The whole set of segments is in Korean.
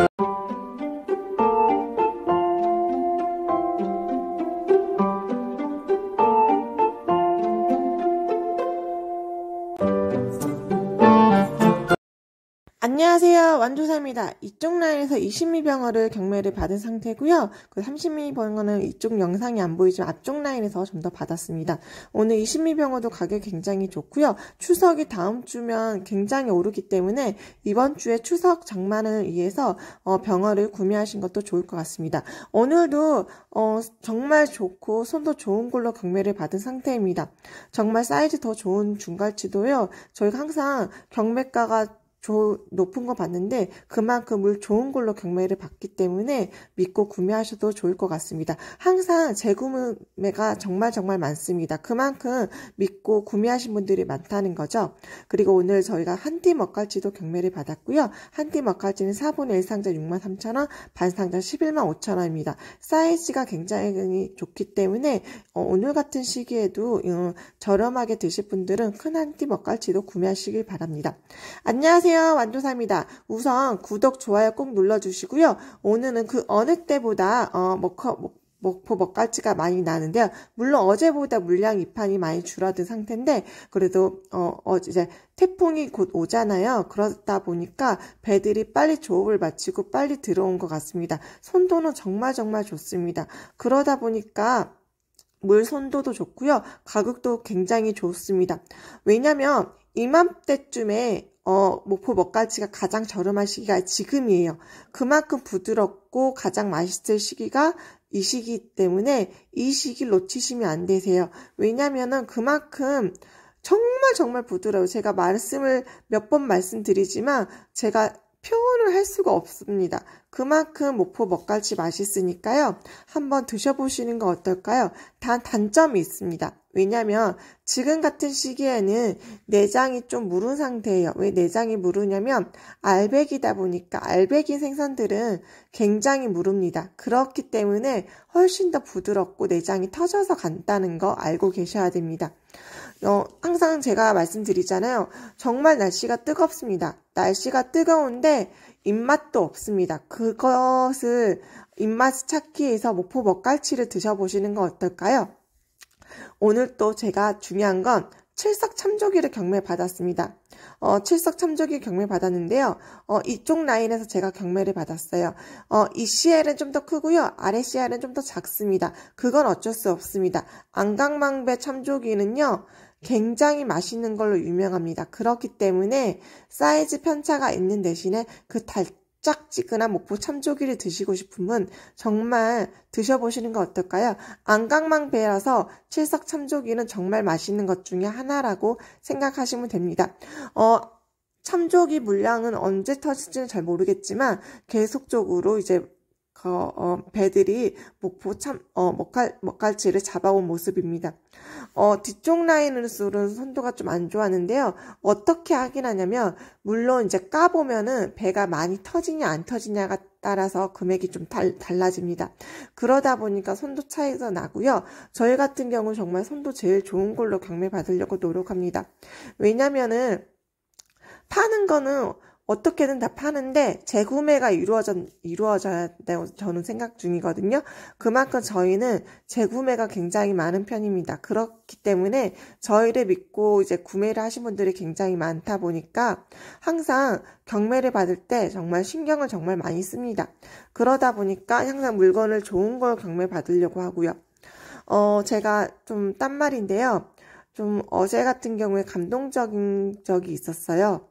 you 안녕하세요. 완조사입니다. 이쪽 라인에서 20미 병어를 경매를 받은 상태고요. 그 30미 병어는 이쪽 영상이 안 보이지만 앞쪽 라인에서 좀 더 받았습니다. 오늘 20미 병어도 가격 굉장히 좋고요. 추석이 다음 주면 굉장히 오르기 때문에 이번 주에 추석 장만을 위해서 어, 병어를 구매하신 것도 좋을 것 같습니다. 오늘도 어, 정말 좋고 손도 좋은 걸로 경매를 받은 상태입니다. 정말 사이즈 더 좋은 중갈치도요. 저희가 항상 경매가가 높은 거 봤는데 그만큼 물 좋은 걸로 경매를 받기 때문에 믿고 구매하셔도 좋을 것 같습니다. 항상 재구매가 정말 정말 많습니다. 그만큼 믿고 구매하신 분들이 많다는 거죠. 그리고 오늘 저희가 한팀 먹갈지도 경매를 받았고요. 한팀 먹갈지는 4분의 1 상자 63,000원, 반 상자 115,000원입니다. 사이즈가 굉장히 좋기 때문에 어, 오늘 같은 시기에도 어, 저렴하게 드실 분들은 큰 한팀 먹갈지도 구매하시길 바랍니다. 안녕하세요. 안녕하세요. 완도사입니다. 우선 구독, 좋아요 꼭 눌러주시고요. 오늘은 그 어느 때보다 어, 먹커, 먹, 먹포 먹갈치가 많이 나는데요. 물론 어제보다 물량 입판이 많이 줄어든 상태인데 그래도 어, 어 이제 태풍이 곧 오잖아요. 그러다 보니까 배들이 빨리 조업을 마치고 빨리 들어온 것 같습니다. 손도는 정말 정말 좋습니다. 그러다 보니까 물 손도도 좋고요. 가격도 굉장히 좋습니다. 왜냐면 이맘때쯤에 어, 목포 먹갈지가 가장 저렴한 시기가 지금이에요. 그만큼 부드럽고 가장 맛있을 시기가 이 시기 때문에 이 시기를 놓치시면 안 되세요. 왜냐면은 그만큼 정말 정말 부드러워요. 제가 말씀을 몇 번 말씀드리지만 제가 표현을 할 수가 없습니다. 그만큼 목포 먹갈치 맛있으니까요. 한번 드셔보시는 거 어떨까요? 단 단점이 있습니다. 왜냐면 하 지금 같은 시기에는 내장이 좀 무른 상태예요. 왜 내장이 무르냐면 알배기다 보니까 알배기 생선들은 굉장히 무릅니다. 그렇기 때문에 훨씬 더 부드럽고 내장이 터져서 간다는 거 알고 계셔야 됩니다. 어, 항상 제가 말씀드리잖아요. 정말 날씨가 뜨겁습니다. 날씨가 뜨거운데 입맛도 없습니다. 그것을 입맛 찾기 에서 목포 먹갈치를 드셔보시는 건 어떨까요? 오늘 또 제가 중요한 건칠석 참조기를 경매 받았습니다. 어, 출석 참조기 경매 받았는데요. 어, 이쪽 라인에서 제가 경매를 받았어요. 어, 이 CR은 좀 더 크고요. 아래 CR은 좀 더 작습니다. 그건 어쩔 수 없습니다. 안강망배 참조기는요. 굉장히 맛있는 걸로 유명합니다. 그렇기 때문에 사이즈 편차가 있는 대신에 그 달, 짝지근한 목포 참조기를 드시고 싶으면 정말 드셔보시는 거 어떨까요? 안강망배라서 칠석 참조기는 정말 맛있는 것 중에 하나라고 생각하시면 됩니다. 어, 참조기 물량은 언제 터질지는 잘 모르겠지만 계속적으로 이제 어, 어, 배들이 목포 참, 어, 먹갈, 먹갈치를 잡아온 모습입니다. 어, 뒤쪽 라인으로는 선도가 좀 안 좋았는데요. 어떻게 확인하냐면, 물론 이제 까보면은 배가 많이 터지냐 안 터지냐가 따라서 금액이 좀 달, 달라집니다. 그러다 보니까 선도 차이가 나고요. 저희 같은 경우는 정말 선도 제일 좋은 걸로 경매 받으려고 노력합니다. 왜냐면은, 파는 거는 어떻게든 다 파는데 재구매가 이루어져, 이루어져야 된다고 저는 생각 중이거든요. 그만큼 저희는 재구매가 굉장히 많은 편입니다. 그렇기 때문에 저희를 믿고 이제 구매를 하신 분들이 굉장히 많다 보니까 항상 경매를 받을 때 정말 신경을 정말 많이 씁니다. 그러다 보니까 항상 물건을 좋은 걸 경매 받으려고 하고요. 어, 제가 좀 딴 말인데요. 좀 어제 같은 경우에 감동적인 적이 있었어요.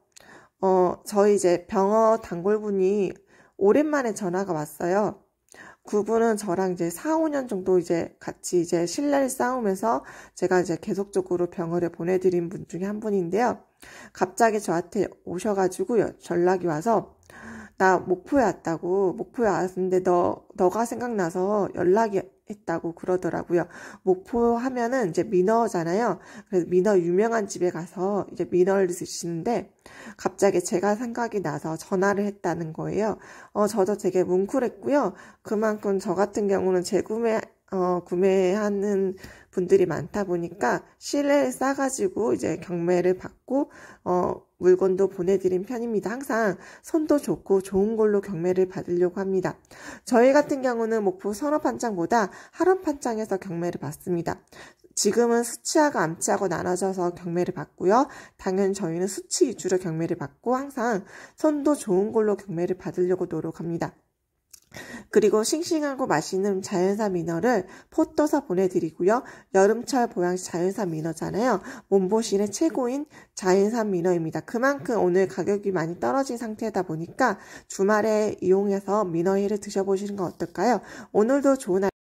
어, 저희 이제 병어 단골분이 오랜만에 전화가 왔어요. 그분은 저랑 이제 4, 5년 정도 이제 같이 이제 신뢰를 쌓으면서 제가 이제 계속적으로 병어를 보내드린 분 중에 한 분인데요. 갑자기 저한테 오셔가지고요. 전락이 와서 나 목포에 왔다고 목포에 왔는데 너 너가 생각나서 연락이 했다고 그러더라고요. 목포 하면은 이제 민어잖아요. 그래서 민어 유명한 집에 가서 이제 민어를 드시는데 갑자기 제가 생각이 나서 전화를 했다는 거예요. 어, 저도 되게 뭉클했고요. 그만큼 저 같은 경우는 재구매 어, 구매하는 분들이 많다 보니까 실내에 싸가지고 이제 경매를 받고 어, 물건도 보내드린 편입니다. 항상 손도 좋고 좋은 걸로 경매를 받으려고 합니다. 저희 같은 경우는 목포 선랍판장보다 하람판장에서 경매를 받습니다. 지금은 수치하고 암치하고 나눠져서 경매를 받고요. 당연 히 저희는 수치 위주로 경매를 받고 항상 손도 좋은 걸로 경매를 받으려고 노력합니다. 그리고 싱싱하고 맛있는 자연산 민어를 포 떠서 보내드리고요. 여름철 보양식 자연산 민어잖아요. 몸보신의 최고인 자연산 민어입니다. 그만큼 오늘 가격이 많이 떨어진 상태다 보니까 주말에 이용해서 민어회를 드셔보시는 건 어떨까요? 오늘도 좋은